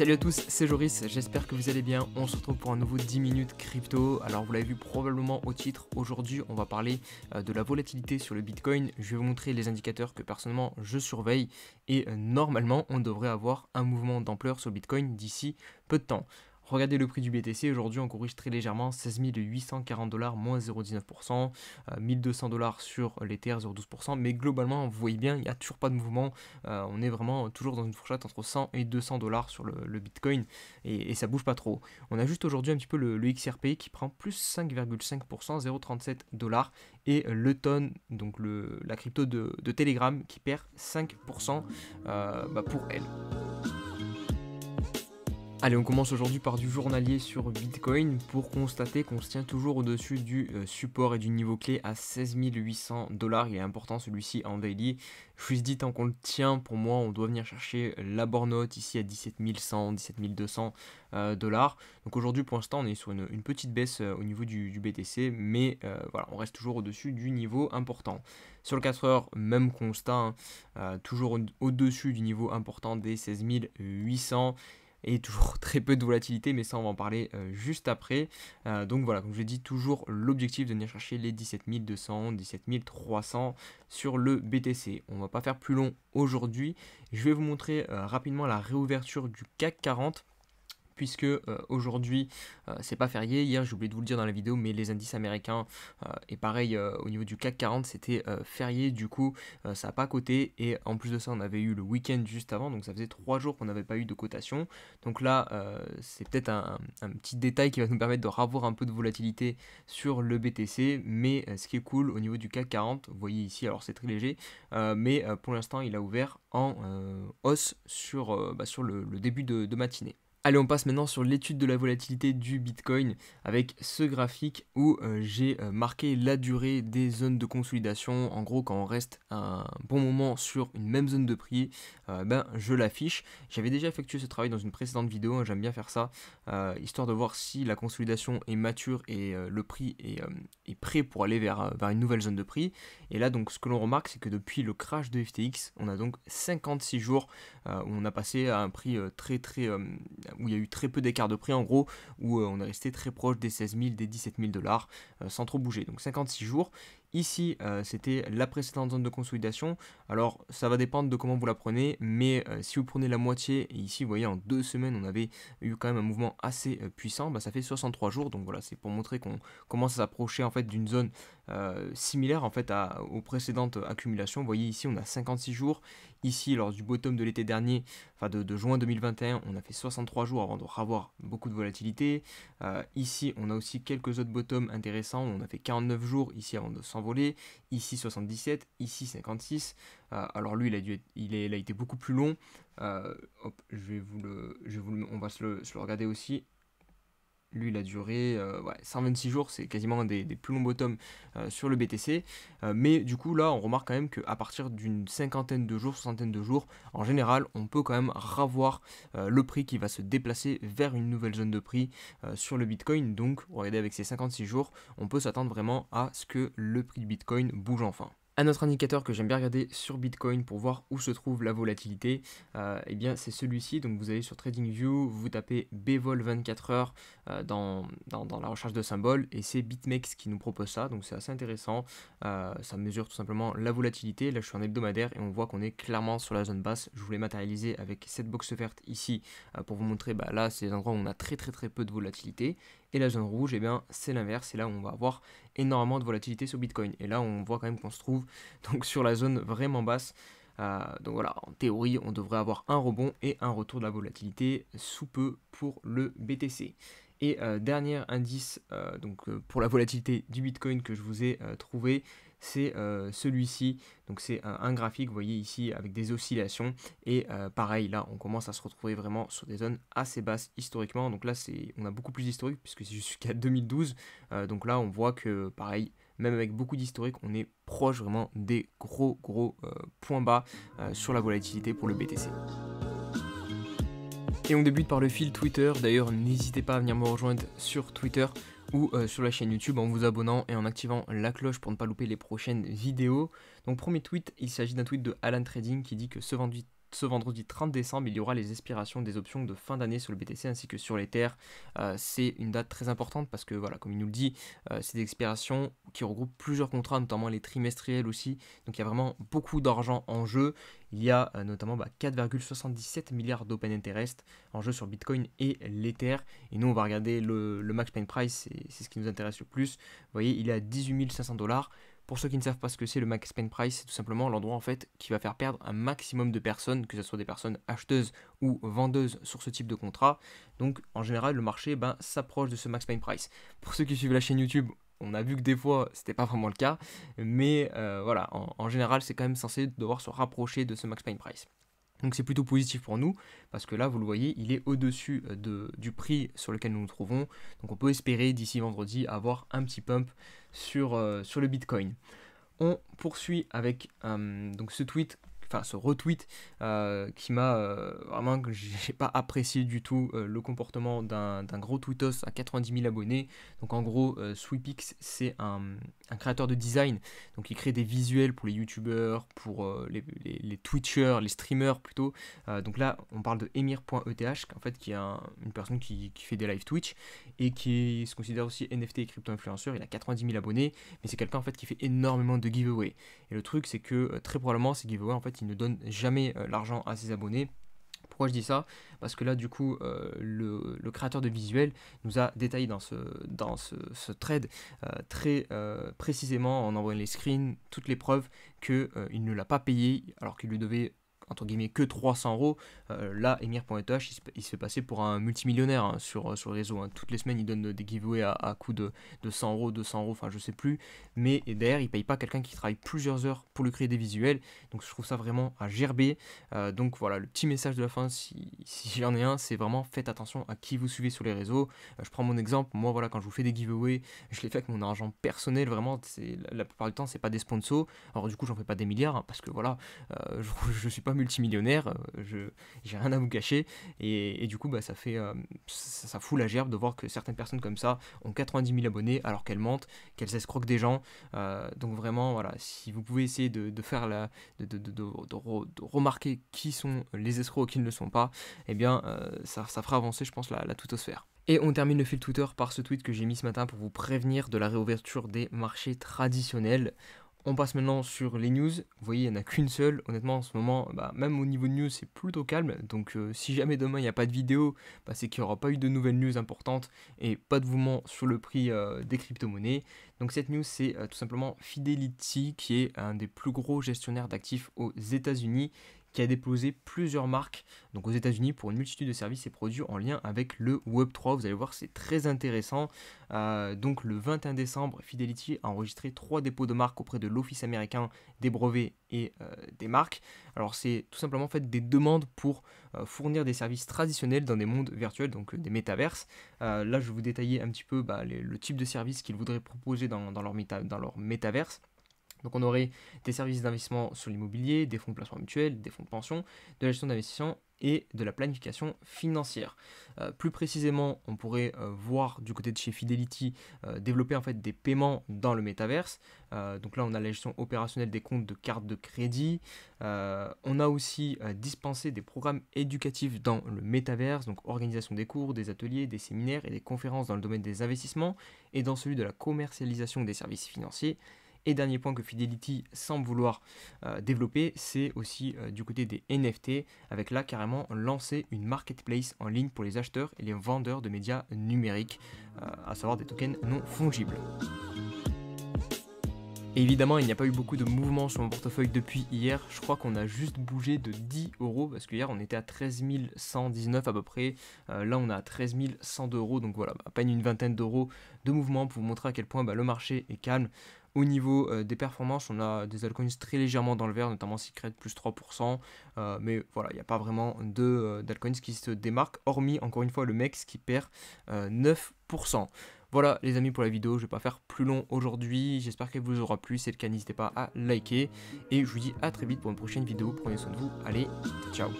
Salut à tous, c'est Joris, j'espère que vous allez bien. On se retrouve pour un nouveau 10 minutes crypto. Alors vous l'avez vu probablement au titre, aujourd'hui on va parler euh, de la volatilité sur le Bitcoin. Je vais vous montrer les indicateurs que personnellement je surveille et euh, normalement on devrait avoir un mouvement d'ampleur sur Bitcoin d'ici peu de temps. Regardez le prix du BTC, aujourd'hui on corrige très légèrement 16 840 dollars moins 0,19%, 1200 euh, dollars sur l'Ether 0,12%, mais globalement vous voyez bien, il n'y a toujours pas de mouvement, euh, on est vraiment toujours dans une fourchette entre 100 et 200 dollars sur le, Bitcoin et, ça ça bouge pas trop. On a juste aujourd'hui un petit peu le, XRP qui prend plus 5,5%, 0,37 dollars et le tonne, donc la crypto de, Telegram qui perd 5% euh, bah, pour elle. Allez, on commence aujourd'hui par du journalier sur Bitcoin pour constater qu'on se tient toujours au-dessus du euh, support et du niveau clé à 16 800 dollars. Il est important celui-ci en daily. Je suis dit, tant qu'on le tient, pour moi, on doit venir chercher la borne bornote ici à 17 100, 17 200 dollars. Donc aujourd'hui, pour l'instant, on est sur une, petite baisse euh, au niveau du, BTC, mais euh, voilà, on reste toujours au-dessus du niveau important. Sur le 4 heures, même constat, hein, toujours au-dessus du niveau important des 16 800 et toujours très peu de volatilité, mais ça on va en parler euh, juste après. Euh, donc voilà, comme je l'ai dit, toujours l'objectif de venir chercher les 17 300 sur le BTC. On va pas faire plus long aujourd'hui. Je vais vous montrer euh, rapidement la réouverture du CAC 40 puisque euh, aujourd'hui euh, c'est pas férié. Hier j'ai oublié de vous le dire dans la vidéo, mais les indices américains euh, et pareil au niveau du CAC 40 c'était férié, du coup ça n'a pas coté et en plus de ça on avait eu le week-end juste avant, donc ça faisait trois jours qu'on n'avait pas eu de cotation. Donc là c'est peut-être un, petit détail qui va nous permettre de ravoir un peu de volatilité sur le BTC, mais ce qui est cool au niveau du CAC 40, vous voyez ici, alors c'est très léger, mais pour l'instant il a ouvert en hausse sur, bah, le, début de matinée. Allez, on passe maintenant sur l'étude de la volatilité du Bitcoin avec ce graphique où euh, j'ai euh, marqué la durée des zones de consolidation. En gros, quand on reste un bon moment sur une même zone de prix, euh, ben, je l'affiche. J'avais déjà effectué ce travail dans une précédente vidéo, hein, j'aime bien faire ça, histoire de voir si la consolidation est mature et le prix est, prêt pour aller vers, vers, une nouvelle zone de prix. Et là, donc, ce que l'on remarque, c'est que depuis le crash de FTX, on a donc 56 jours où on a passé à un prix très très où il y a eu très peu d'écart de prix en gros, où euh, on est resté très proche des 16 000, des 17 000 dollars euh, sans trop bouger. Donc 56 jours, Ici, euh, c'était la précédente zone de consolidation. Alors, ça va dépendre de comment vous la prenez, mais euh, si vous prenez la moitié, et ici, vous voyez, en deux semaines, on avait eu quand même un mouvement assez euh, puissant, bah, ça fait 63 jours. Donc voilà, c'est pour montrer qu'on commence à s'approcher en fait d'une zone similaire en fait à, aux précédentes accumulations. Vous voyez ici, on a 56 jours. Ici, lors du bottom de l'été dernier, enfin de, juin 2021, on a fait 63 jours avant de revoir beaucoup de volatilité. ici, on a aussi quelques autres bottoms intéressants. On a fait 49 jours ici avant de s'en volé ici 77, ici 56. Euh, alors lui, il a, dû il, est, a été beaucoup plus long. Euh, je vais vous le, je vous le, on va le, se le regarder aussi. Lui, il a duré 126 euh, jours, c'est quasiment un des, plus longs bottoms euh, sur le BTC. Euh, mais du coup, là, on remarque quand même qu'à partir d'une cinquantaine de jours, soixantaine de jours, en général, on peut quand même ravoir le prix qui va se déplacer vers une nouvelle zone de prix sur le Bitcoin. Donc, regardez, avec ces 56 jours, on peut s'attendre vraiment à ce que le prix du Bitcoin bouge enfin. Un autre indicateur que j'aime bien regarder sur Bitcoin pour voir où se trouve la volatilité, euh, eh bien c'est celui-ci. Donc vous allez sur TradingView, vous tapez BVOL 24 heures euh, dans, la recherche de symboles et c'est BitMEX qui nous propose ça. Donc c'est assez intéressant. Euh, ça mesure tout simplement la volatilité. Là je suis en hebdomadaire et on voit qu'on est clairement sur la zone basse. Je voulais matérialiser avec cette box verte ici pour vous montrer. Bah, là c'est des endroits où on a très très très peu de volatilité. Et la zone rouge, eh bien, c'est l'inverse. Et là, on va avoir énormément de volatilité sur Bitcoin. Et là, on voit quand même qu'on se trouve donc sur la zone vraiment basse. Euh, donc voilà, en théorie, on devrait avoir un rebond et un retour de la volatilité sous peu pour le BTC. Et euh, dernier indice euh, donc, pour la volatilité du Bitcoin que je vous ai trouvé, c'est euh, celui-ci. Donc c'est un, graphique, vous voyez ici, avec des oscillations. Et euh, pareil, là, on commence à se retrouver vraiment sur des zones assez basses historiquement. Donc là, on a beaucoup plus d'historique, puisque c'est jusqu'à 2012. Euh, donc là, on voit que, pareil, même avec beaucoup d'historique, on est proche vraiment des gros, gros points bas sur la volatilité pour le BTC. Et on débute par le fil Twitter. D'ailleurs, n'hésitez pas à venir me rejoindre sur Twitter ou euh, sur la chaîne YouTube en vous abonnant et en activant la cloche pour ne pas louper les prochaines vidéos. Donc premier tweet, il s'agit d'un tweet de Alan Trading qui dit que ce vendu ce vendredi 30 décembre, il y aura les expirations des options de fin d'année sur le BTC ainsi que sur l'Ether. Euh, c'est une date très importante parce que, voilà, comme il nous le dit, euh, c'est des expirations qui regroupent plusieurs contrats, notamment les trimestriels aussi. Donc il y a vraiment beaucoup d'argent en jeu. Il y a euh, notamment 4,77 bah, milliards d'open interest en jeu sur Bitcoin et l'Ether. Et nous, on va regarder le, le max pain price, c'est ce qui nous intéresse le plus. Vous voyez, il est à 18 500 dollars. Pour ceux qui ne savent pas ce que c'est, le max pain price, c'est tout simplement l'endroit en fait qui va faire perdre un maximum de personnes, que ce soit des personnes acheteuses ou vendeuses sur ce type de contrat. Donc en général, le marché ben, s'approche de ce max pain price. Pour ceux qui suivent la chaîne YouTube, on a vu que des fois c'était pas vraiment le cas, mais euh, voilà, en, général c'est quand même censé devoir se rapprocher de ce max pain price. Donc c'est plutôt positif pour nous, parce que là, vous le voyez, il est au-dessus euh, de, du prix sur lequel nous nous trouvons. Donc on peut espérer d'ici vendredi avoir un petit pump sur, euh, sur le Bitcoin. On poursuit avec euh, donc ce tweet enfin ce retweet euh, qui m'a euh, vraiment que j'ai pas apprécié du tout euh, le comportement d'un gros tweetos à 90 000 abonnés. Donc en gros, Sweepix c'est un, créateur de design, donc il crée des visuels pour les youtubeurs, pour les, les, twitchers, les streamers plutôt. donc là, on parle de emir.eth, en fait qui est une personne qui, qui fait des live Twitch et qui se considère aussi NFT et crypto-influenceur. Il a 90 000 abonnés, mais c'est quelqu'un en fait qui fait énormément de giveaways. Et le truc, c'est que très probablement ces giveaways en fait ne donne jamais euh, l'argent à ses abonnés. Pourquoi je dis ça Parce que là, du coup, euh, le, créateur de visuel nous a détaillé dans ce, dans ce, trade euh, très précisément en envoyant les screens, toutes les preuves que il ne l'a pas payé alors qu'il lui devait entre guillemets que 300 euros, euh, là, Emir.eth, il, se fait passer pour un multimillionnaire hein, sur, euh, sur le réseau. Hein. Toutes les semaines, il donne euh, des giveaways à, à coût de, de 100 euros, 200 euros, enfin, je sais plus. Mais derrière, il paye pas quelqu'un qui travaille plusieurs heures pour lui créer des visuels. Donc, je trouve ça vraiment à gerber. donc, voilà, le petit message de la fin, si, si j'en ai un, c'est vraiment faites attention à qui vous suivez sur les réseaux. je prends mon exemple. Moi, voilà, quand je vous fais des giveaways, je les fais avec mon argent personnel, vraiment. La, la plupart du temps, c'est pas des sponsors. Alors, du coup, j'en fais pas des milliards hein, parce que voilà, je, je suis pas multimillionnaire, euh, je j'ai rien à vous cacher. Et, du coup, bah, ça fait euh, ça, fout la gerbe de voir que certaines personnes comme ça ont 90 000 abonnés alors qu'elles mentent, qu'elles escroquent des gens. Euh, donc vraiment, voilà, si vous pouvez essayer de, faire la, de, remarquer qui sont les escrocs et qui ne le sont pas, et eh bien, ça, fera avancer, je pense, la, la tutosphère. Et on termine le fil Twitter par ce tweet que j'ai mis ce matin pour vous prévenir de la réouverture des marchés traditionnels. On passe maintenant sur les news. Vous voyez, il n'y en a qu'une seule. Honnêtement, en ce moment, bah, même au niveau de news, c'est plutôt calme. Donc, euh, si jamais demain il n'y a pas de vidéo, bah, c'est qu'il n'y aura pas eu de nouvelles news importantes et pas de mouvement sur le prix euh, des crypto-monnaies. Donc, cette news, c'est euh, tout simplement Fidelity, qui est un des plus gros gestionnaires d'actifs aux États-Unis, qui a déposé plusieurs marques donc aux États-Unis pour une multitude de services et produits en lien avec le Web3. Vous allez voir, c'est très intéressant. Euh, donc le 21 décembre, Fidelity a enregistré trois dépôts de marques auprès de l'Office américain des brevets et euh, des marques. Alors c'est tout simplement fait des demandes pour euh, fournir des services traditionnels dans des mondes virtuels, donc des métaverses. là, je vais vous détailler un petit peu bah, le type de service qu'ils voudraient proposer dans, leur, dans leur métaverse. Donc on aurait des services d'investissement sur l'immobilier, des fonds de placement mutuel, des fonds de pension, de la gestion d'investissement et de la planification financière. Euh, plus précisément, on pourrait euh, voir du côté de chez Fidelity euh, développer en fait des paiements dans le métaverse. donc là, on a la gestion opérationnelle des comptes de cartes de crédit. on a aussi dispensé des programmes éducatifs dans le métaverse, donc organisation des cours, des ateliers, des séminaires et des conférences dans le domaine des investissements et dans celui de la commercialisation des services financiers et dernier point que Fidelity semble vouloir euh, développer, c'est aussi euh, du côté des NFT, avec là carrément lancé une marketplace en ligne pour les acheteurs et les vendeurs de médias numériques, euh, à savoir des tokens non fongibles. évidemment, il n'y a pas eu beaucoup de mouvements sur mon portefeuille depuis hier. Je crois qu'on a juste bougé de 10 euros parce qu'hier on était à 13 119 à peu près. là, on a à 13 100 euros. Donc voilà, à peine une vingtaine d'euros de mouvement pour vous montrer à quel point bah, le marché est calme. Au niveau euh, des performances, on a des altcoins très légèrement dans le vert, notamment Secret plus 3%. Euh, mais voilà, il n'y a pas vraiment euh, d'altcoins qui se démarquent, hormis encore une fois le MEX qui perd 9%. Voilà les amis pour la vidéo, je ne vais pas faire plus long aujourd'hui, j'espère qu'elle vous aura plu, si c'est le cas n'hésitez pas à liker et je vous dis à très vite pour une prochaine vidéo, prenez soin de vous, allez, ciao